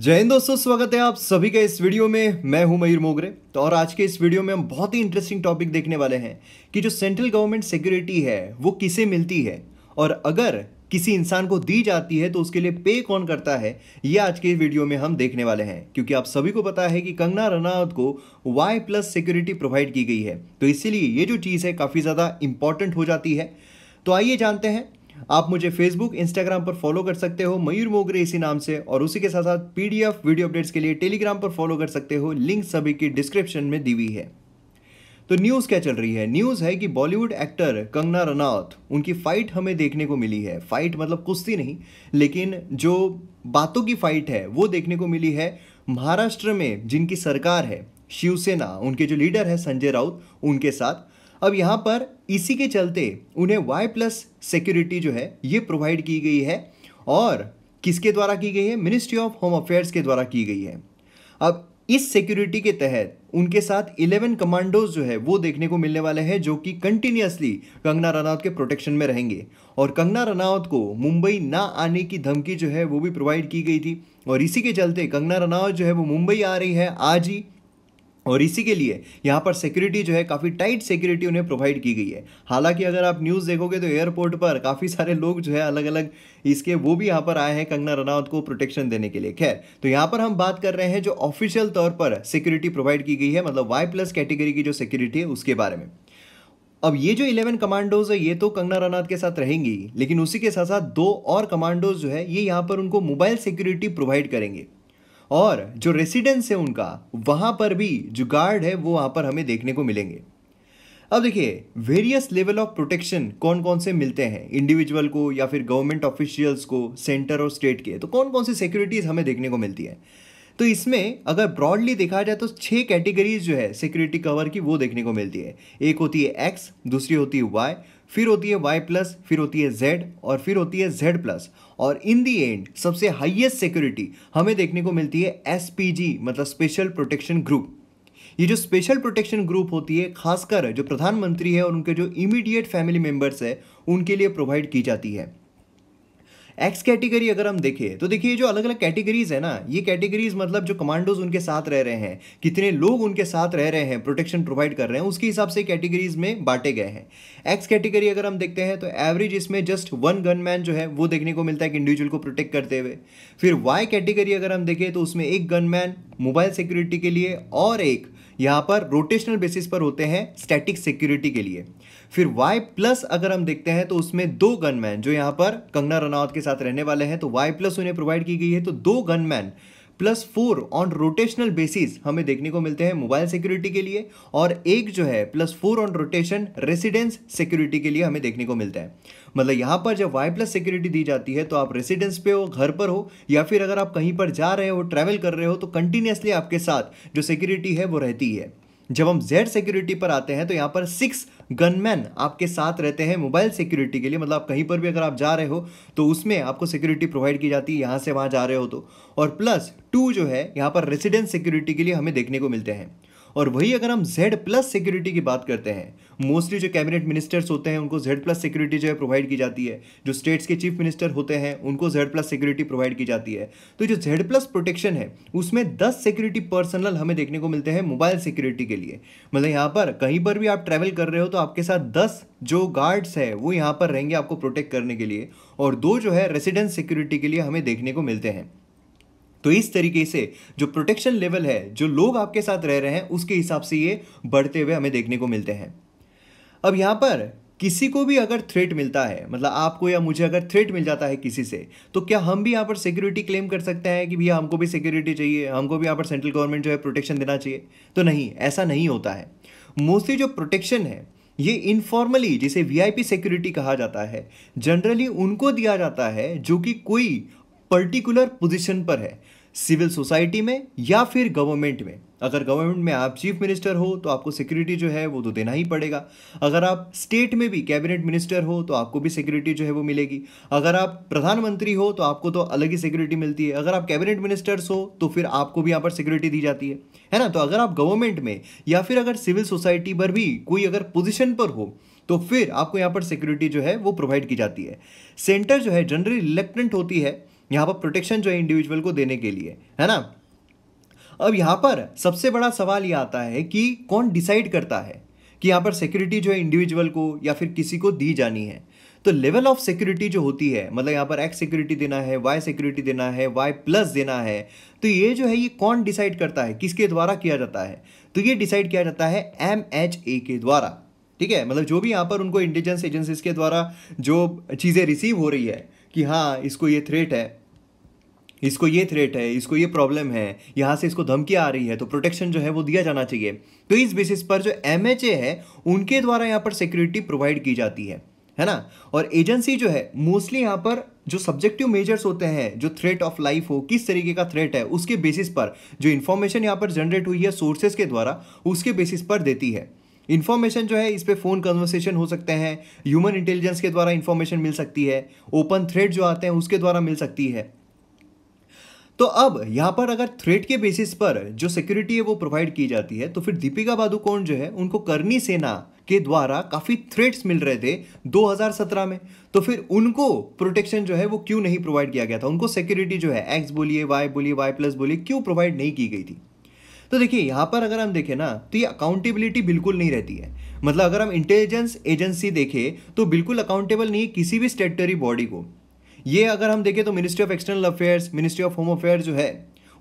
जय हिंद दोस्तों स्वागत है आप सभी का इस वीडियो में मैं हूं मयूर मोगरे तो और आज के इस वीडियो में हम बहुत ही इंटरेस्टिंग टॉपिक देखने वाले हैं कि जो सेंट्रल गवर्नमेंट सिक्योरिटी है वो किसे मिलती है और अगर किसी इंसान को दी जाती है तो उसके लिए पे कौन करता है ये आज के वीडियो में हम देखने वाले हैं क्योंकि आप सभी को पता है कि कंगना रनावत को वाई प्लस सिक्योरिटी प्रोवाइड की गई है तो इसीलिए ये जो चीज़ है काफ़ी ज़्यादा इंपॉर्टेंट हो जाती है तो आइए जानते हैं आप मुझे फेसबुक इंस्टाग्राम पर फॉलो कर सकते हो मयूर मोगरे इसी नाम से और उसी के साथ साथ पीडीएफ वीडियो अपडेट्स के लिए टेलीग्राम पर फॉलो कर सकते हो लिंक सभी की डिस्क्रिप्शन में दी हुई है तो न्यूज़ क्या चल रही है न्यूज़ है कि बॉलीवुड एक्टर कंगना रनौत उनकी फाइट हमें देखने को मिली है फाइट मतलब कुश्ती नहीं लेकिन जो बातों की फाइट है वो देखने को मिली है महाराष्ट्र में जिनकी सरकार है शिवसेना उनके जो लीडर है संजय राउत उनके साथ अब यहाँ पर इसी के चलते उन्हें वाई प्लस सिक्योरिटी जो है ये प्रोवाइड की गई है और किसके द्वारा की गई है मिनिस्ट्री ऑफ होम अफेयर्स के द्वारा की गई है अब इस सिक्योरिटी के तहत उनके साथ 11 कमांडोज जो है वो देखने को मिलने वाले हैं जो कि कंटिन्यूसली कंगना रनौत के प्रोटेक्शन में रहेंगे और कंगना रनौत को मुंबई ना आने की धमकी जो है वो भी प्रोवाइड की गई थी और इसी के चलते कंगना रनौत जो है वो मुंबई आ रही है आज ही और इसी के लिए यहाँ पर सिक्योरिटी जो है काफ़ी टाइट सिक्योरिटी उन्हें प्रोवाइड की गई है हालांकि अगर आप न्यूज़ देखोगे तो एयरपोर्ट पर काफ़ी सारे लोग जो है अलग अलग इसके वो भी यहाँ पर आए हैं कंगना रनौत को प्रोटेक्शन देने के लिए खैर तो यहाँ पर हम बात कर रहे हैं जो ऑफिशियल तौर पर सिक्योरिटी प्रोवाइड की गई है मतलब वाई प्लस कैटेगरी की जो सिक्योरिटी है उसके बारे में अब ये जो इलेवन कमांडोज है ये तो कंगना रनौत के साथ रहेंगी लेकिन उसी के साथ साथ दो और कमांडोज जो है ये यहाँ पर उनको मोबाइल सिक्योरिटी प्रोवाइड करेंगे और जो रेसिडेंस है उनका वहाँ पर भी जो गार्ड है वो वहाँ पर हमें देखने को मिलेंगे अब देखिए वेरियस लेवल ऑफ प्रोटेक्शन कौन कौन से मिलते हैं इंडिविजुअल को या फिर गवर्नमेंट ऑफिशियल्स को सेंटर और स्टेट के तो कौन कौन सी सिक्योरिटीज़ हमें देखने को मिलती है तो इसमें अगर ब्रॉडली देखा जाए तो छः कैटेगरीज जो है सिक्योरिटी कवर की वो देखने को मिलती है एक होती है एक्स दूसरी होती है वाई फिर होती है वाई प्लस फिर होती है जेड और फिर होती है जेड प्लस और इन दी एंड सबसे हाईएस्ट सिक्योरिटी हमें देखने को मिलती है एस मतलब स्पेशल प्रोटेक्शन ग्रुप ये जो स्पेशल प्रोटेक्शन ग्रुप होती है खासकर जो प्रधानमंत्री है और उनके जो इमीडिएट फैमिली मेम्बर्स है उनके लिए प्रोवाइड की जाती है एक्स कैटेगरी अगर हम देखें तो देखिए जो अलग अलग कैटेगरीज है ना ये कैटेगरीज मतलब जो कमांडोज उनके साथ रह रहे हैं कितने लोग उनके साथ रह रहे हैं प्रोटेक्शन प्रोवाइड कर रहे हैं उसके हिसाब से कैटेगरीज में बांटे गए हैं एक्स कैटेगरी अगर हम देखते हैं तो एवरेज इसमें जस्ट वन गनमैन जो है वो देखने को मिलता है एक इंडिविजुअल को प्रोटेक्ट करते हुए फिर वाई कैटेगरी अगर हम देखें तो उसमें एक गनमैन मोबाइल सिक्योरिटी के लिए और एक यहाँ पर रोटेशनल बेसिस पर होते हैं स्टैटिक सिक्योरिटी के लिए फिर वाई प्लस अगर हम देखते हैं तो उसमें दो गनमैन जो यहाँ पर कंगना रनौत के साथ रहने वाले हैं तो वाई प्लस उन्हें प्रोवाइड की गई है तो दो gunman plus four on rotational basis हमें देखने को मिलते हैं मोबाइल सिक्योरिटी के लिए और एक जो है plus four on rotation residence security के लिए हमें देखने को मिलता है मतलब यहाँ पर जब वाई प्लस सिक्योरिटी दी जाती है तो आप रेसिडेंस पे हो घर पर हो या फिर अगर आप कहीं पर जा रहे हो ट्रैवल कर रहे हो तो कंटिन्यूसली आपके साथ जो सिक्योरिटी है वो रहती है जब हम जेड सिक्योरिटी पर आते हैं तो यहाँ पर सिक्स गनमैन आपके साथ रहते हैं मोबाइल सिक्योरिटी के लिए मतलब कहीं पर भी अगर आप जा रहे हो तो उसमें आपको सिक्योरिटी प्रोवाइड की जाती है यहाँ से वहाँ जा रहे हो तो और प्लस टू जो है यहाँ पर रेसिडेंस सिक्योरिटी के लिए हमें देखने को मिलते हैं और वही अगर हम जेड प्लस सिक्योरिटी की बात करते हैं मोस्टली जो कैबिनेट मिनिस्टर्स होते हैं उनको जेड प्लस सिक्योरिटी जो है प्रोवाइड की जाती है जो स्टेट्स के चीफ मिनिस्टर होते हैं उनको जेड प्लस सिक्योरिटी प्रोवाइड की जाती है तो जो जेड प्लस प्रोटेक्शन है उसमें दस सिक्योरिटी पर्सनल हमें देखने को मिलते हैं मोबाइल सिक्योरिटी के लिए मतलब यहाँ पर कहीं पर भी आप ट्रैवल कर रहे हो तो आपके साथ दस जो गार्ड्स है वो यहाँ पर रहेंगे आपको प्रोटेक्ट करने के लिए और दो जो है रेसिडेंस सिक्योरिटी के लिए हमें देखने को मिलते हैं तो इस तरीके से जो प्रोटेक्शन लेवल है जो लोग आपके साथ रह रहे हैं उसके हिसाब से ये बढ़ते हुए हमें देखने को मिलते हैं अब यहाँ पर किसी को भी अगर थ्रेट मिलता है मतलब आपको या मुझे अगर थ्रेट मिल जाता है किसी से तो क्या हम भी यहाँ पर सिक्योरिटी क्लेम कर सकते हैं कि भैया हमको भी सिक्योरिटी चाहिए हमको भी यहाँ पर सेंट्रल गवर्नमेंट जो है प्रोटेक्शन देना चाहिए तो नहीं ऐसा नहीं होता है मोस्टली जो प्रोटेक्शन है ये इनफॉर्मली जिसे वीआईपी सिक्योरिटी कहा जाता है जनरली उनको दिया जाता है जो कि कोई पर्टिकुलर पोजीशन पर है सिविल सोसाइटी में या फिर गवर्नमेंट में अगर गवर्नमेंट में आप चीफ मिनिस्टर हो तो आपको सिक्योरिटी जो है वो तो देना ही पड़ेगा अगर आप स्टेट में भी कैबिनेट मिनिस्टर हो तो आपको भी सिक्योरिटी जो है वो मिलेगी अगर आप प्रधानमंत्री हो तो आपको तो अलग ही सिक्योरिटी मिलती है अगर आप कैबिनेट मिनिस्टर्स हो तो फिर आपको भी यहाँ पर सिक्योरिटी दी जाती है है ना तो अगर आप गवर्नमेंट में या फिर अगर सिविल सोसाइटी पर भी कोई अगर पोजिशन पर हो तो फिर आपको यहाँ पर सिक्योरिटी जो है वो प्रोवाइड की जाती है सेंटर जो है जनरली रिलेक्टेंट होती है यहाँ पर प्रोटेक्शन जो है इंडिविजुअल को देने के लिए है ना अब यहाँ पर सबसे बड़ा सवाल ये आता है कि कौन डिसाइड करता है कि यहाँ पर सिक्योरिटी जो है इंडिविजुअल को या फिर किसी को दी जानी है तो लेवल ऑफ सिक्योरिटी जो होती है मतलब यहाँ पर एक्स सिक्योरिटी देना है वाई सिक्योरिटी देना है वाई प्लस देना है तो ये जो है ये कौन डिसाइड करता है किसके द्वारा किया जाता है तो ये डिसाइड किया जाता है एम एच ए के द्वारा ठीक है मतलब जो भी यहाँ पर उनको इंटेलिजेंस एजेंसीज के द्वारा जो चीज़ें रिसीव हो रही है कि हाँ इसको ये थ्रेट है इसको ये थ्रेट है इसको ये प्रॉब्लम है यहाँ से इसको धमकी आ रही है तो प्रोटेक्शन जो है वो दिया जाना चाहिए तो इस बेसिस पर जो एम है उनके द्वारा यहाँ पर सिक्योरिटी प्रोवाइड की जाती है है ना और एजेंसी जो है मोस्टली यहाँ पर जो सब्जेक्टिव मेजर्स होते हैं जो थ्रेट ऑफ लाइफ हो किस तरीके का थ्रेट है उसके बेसिस पर जो इन्फॉर्मेशन यहाँ पर जनरेट हुई है सोर्सेज के द्वारा उसके बेसिस पर देती है इन्फॉर्मेशन जो है इस पर फ़ोन कन्वर्सेशन हो सकते हैं ह्यूमन इंटेलिजेंस के द्वारा इन्फॉर्मेशन मिल सकती है ओपन थ्रेड जो आते हैं उसके द्वारा मिल सकती है तो अब यहां पर अगर थ्रेट के बेसिस पर जो सिक्योरिटी है वो प्रोवाइड की जाती है तो फिर दीपिका पादुकोण जो है उनको करनी सेना के द्वारा काफ़ी थ्रेट्स मिल रहे थे 2017 में तो फिर उनको प्रोटेक्शन जो है वो क्यों नहीं प्रोवाइड किया गया था उनको सिक्योरिटी जो है एक्स बोलिए वाई बोलिए वाई प्लस बोलिए क्यों प्रोवाइड नहीं की गई थी तो देखिए यहाँ पर अगर हम देखें ना तो ये अकाउंटेबिलिटी बिल्कुल नहीं रहती है मतलब अगर हम इंटेलिजेंस एजेंसी देखें तो बिल्कुल अकाउंटेबल नहीं है किसी भी स्टेटरी बॉडी को ये अगर हम देखें तो ministry of external affairs ministry of home affairs जो है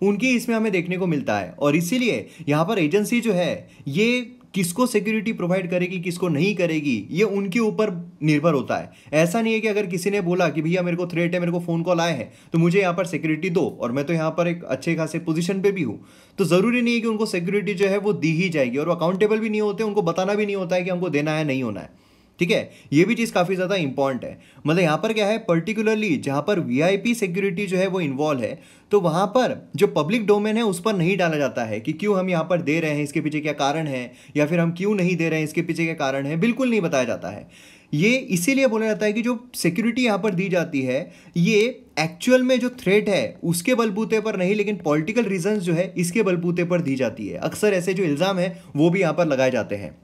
उनकी इसमें हमें देखने को मिलता है और इसीलिए यहाँ पर एजेंसी जो है ये किसको सिक्योरिटी प्रोवाइड करेगी किसको नहीं करेगी ये उनके ऊपर निर्भर होता है ऐसा नहीं है कि अगर किसी ने बोला कि भैया मेरे को थ्रेट है मेरे को फ़ोन कॉल आए हैं तो मुझे यहाँ पर सिक्योरिटी दो और मैं तो यहाँ पर एक अच्छे खासे पोजीशन पर भी हूँ तो ज़रूरी नहीं है कि उनको सिक्योरिटी जो है वो दी ही जाएगी और अकाउंटेबल भी नहीं होते उनको बताना भी नहीं होता है कि हमको देना है नहीं होना है ठीक है ये भी चीज़ काफ़ी ज़्यादा इंपॉर्टेंट है मतलब यहाँ पर क्या है पर्टिकुलरली जहाँ पर वीआईपी सिक्योरिटी जो है वो इन्वॉल्व है तो वहाँ पर जो पब्लिक डोमेन है उस पर नहीं डाला जाता है कि क्यों हम यहाँ पर दे रहे हैं इसके पीछे क्या कारण है या फिर हम क्यों नहीं दे रहे हैं इसके पीछे क्या कारण है बिल्कुल नहीं बताया जाता है ये इसीलिए बोला जाता है कि जो सिक्योरिटी यहाँ पर दी जाती है ये एक्चुअल में जो थ्रेट है उसके बलबूते पर नहीं लेकिन पॉलिटिकल रीजंस जो है इसके बलबूते पर दी जाती है अक्सर ऐसे जो इल्ज़ाम है वो भी यहाँ पर लगाए जाते हैं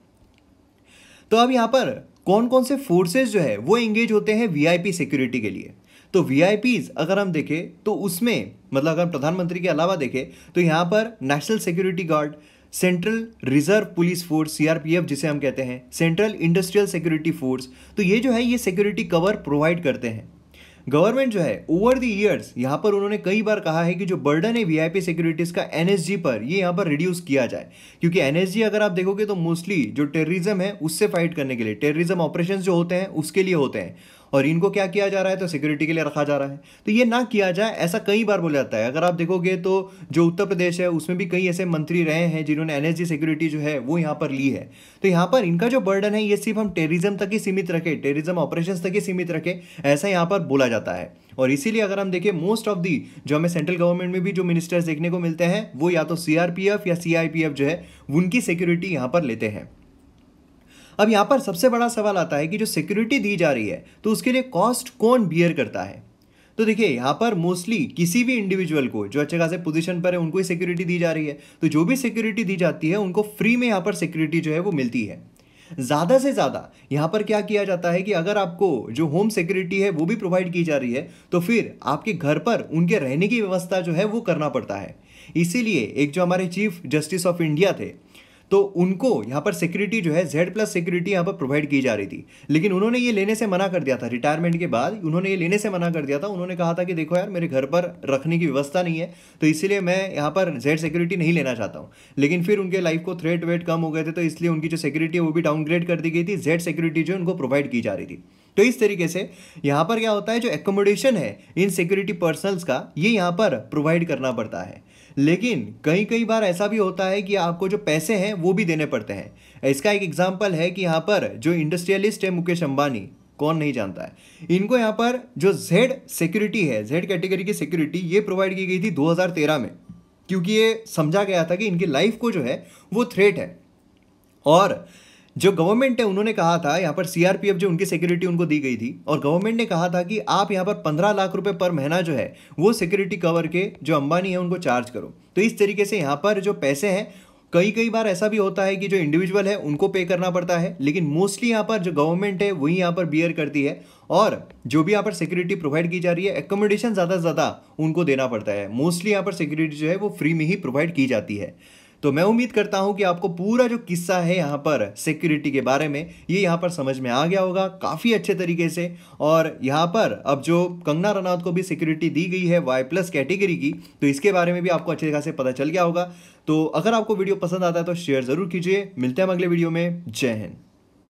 तो अब यहाँ पर कौन कौन से फोर्सेज जो है वो एंगेज होते हैं वीआईपी सिक्योरिटी के लिए तो वी अगर हम देखें तो उसमें मतलब अगर प्रधानमंत्री के अलावा देखें तो यहाँ पर national security guard central reserve police force CRPF जिसे हम कहते हैं सेंट्रल इंडस्ट्रियल सिक्योरिटी फोर्स तो ये जो है ये सिक्योरिटी कवर प्रोवाइड करते हैं गवर्नमेंट जो है ओवर द ईयर्स यहाँ पर उन्होंने कई बार कहा है कि जो बर्डन है वीआईपी सिक्योरिटीज़ का एनएसजी पर ये यहाँ पर रिड्यूस किया जाए क्योंकि एनएसजी अगर आप देखोगे तो मोस्टली जो टेररिज्म है उससे फाइट करने के लिए टेररिज्म ऑपरेशन जो होते हैं उसके लिए होते हैं और इनको क्या किया जा रहा है तो सिक्योरिटी के लिए रखा जा रहा है तो ये ना किया जाए ऐसा कई बार बोला जाता है अगर आप देखोगे तो जो उत्तर प्रदेश है उसमें भी कई ऐसे मंत्री रहे हैं जिन्होंने एन सिक्योरिटी जो है वो यहाँ पर ली है तो यहाँ पर इनका जो बर्डन है ये सिर्फ हम टेररिज्म तक ही सीमित रखें टेररिज्म ऑपरेशन तक ही सीमित रखें ऐसा यहाँ पर बोला जाता है और इसीलिए अगर हम देखें मोस्ट ऑफ दी जो हमें सेंट्रल गवर्नमेंट में भी जो मिनिस्टर्स देखने को मिलते हैं वो या तो सीआरपीएफ या सीआईपीएफ जो है उनकी सिक्योरिटी यहाँ पर लेते हैं अब यहाँ पर सबसे बड़ा सवाल आता है कि जो सिक्योरिटी दी जा रही है तो उसके लिए कॉस्ट कौन बियर करता है तो देखिए यहाँ पर मोस्टली किसी भी इंडिविजुअल को जो अच्छे खासे पोजीशन पर है उनको ही सिक्योरिटी दी जा रही है तो जो भी सिक्योरिटी दी जाती है उनको फ्री में यहाँ पर सिक्योरिटी जो है वो मिलती है ज़्यादा से ज़्यादा यहाँ पर क्या किया जाता है कि अगर आपको जो होम सिक्योरिटी है वो भी प्रोवाइड की जा रही है तो फिर आपके घर पर उनके रहने की व्यवस्था जो है वो करना पड़ता है इसीलिए एक जो हमारे चीफ जस्टिस ऑफ इंडिया थे तो उनको यहाँ पर सिक्योरिटी जो है जेड प्लस सिक्योरिटी यहाँ पर प्रोवाइड की जा रही थी लेकिन उन्होंने ये लेने से मना कर दिया था रिटायरमेंट के बाद उन्होंने ये लेने से मना कर दिया था उन्होंने कहा था कि देखो यार मेरे घर पर रखने की व्यवस्था नहीं है तो इसलिए मैं यहाँ पर जेड सिक्योरिटी नहीं लेना चाहता हूँ लेकिन फिर उनके लाइफ को थ्रेट वेट कम हो गए थे तो इसलिए उनकी जो सिक्योरिटी है वो भी डाउनग्रेड कर दी गई थी जेड सिक्योरिटी जो उनको प्रोवाइड की जा रही थी तो इस तरीके से यहाँ पर क्या होता है जो एकोमोडेशन है इन सिक्योरिटी पर्सनल्स का ये यहाँ पर प्रोवाइड करना पड़ता है लेकिन कई कई बार ऐसा भी होता है कि आपको जो पैसे हैं वो भी देने पड़ते हैं इसका एक एग्जाम्पल है कि यहाँ पर जो इंडस्ट्रियलिस्ट है मुकेश अंबानी कौन नहीं जानता है इनको यहाँ पर जो जेड सिक्योरिटी है जेड कैटेगरी की सिक्योरिटी ये प्रोवाइड की गई थी 2013 में क्योंकि ये समझा गया था कि इनकी लाइफ को जो है वो थ्रेट है और जो गवर्नमेंट है उन्होंने कहा था यहाँ पर सीआरपीएफ जो उनकी सिक्योरिटी उनको दी गई थी और गवर्नमेंट ने कहा था कि आप यहाँ पर पंद्रह लाख रुपए पर महीना जो है वो सिक्योरिटी कवर के जो अंबानी है उनको चार्ज करो तो इस तरीके से यहाँ पर जो पैसे हैं कई कई बार ऐसा भी होता है कि जो इंडिविजुअल है उनको पे करना पड़ता है लेकिन मोस्टली यहाँ पर जो गवर्नमेंट है वही यहाँ पर बियर करती है और जो भी यहाँ पर सिक्योरिटी प्रोवाइड की जा रही है एकोमोडेशन ज़्यादा से ज़्यादा उनको देना पड़ता है मोस्टली यहाँ पर सिक्योरिटी जो है वो फ्री में ही प्रोवाइड की जाती है तो मैं उम्मीद करता हूँ कि आपको पूरा जो किस्सा है यहाँ पर सिक्योरिटी के बारे में ये यहाँ पर समझ में आ गया होगा काफ़ी अच्छे तरीके से और यहाँ पर अब जो कंगना रनौत को भी सिक्योरिटी दी गई है वाई प्लस कैटेगरी की तो इसके बारे में भी आपको अच्छे खासे पता चल गया होगा तो अगर आपको वीडियो पसंद आता है तो शेयर ज़रूर कीजिए मिलते हैं अगले वीडियो में जय हिंद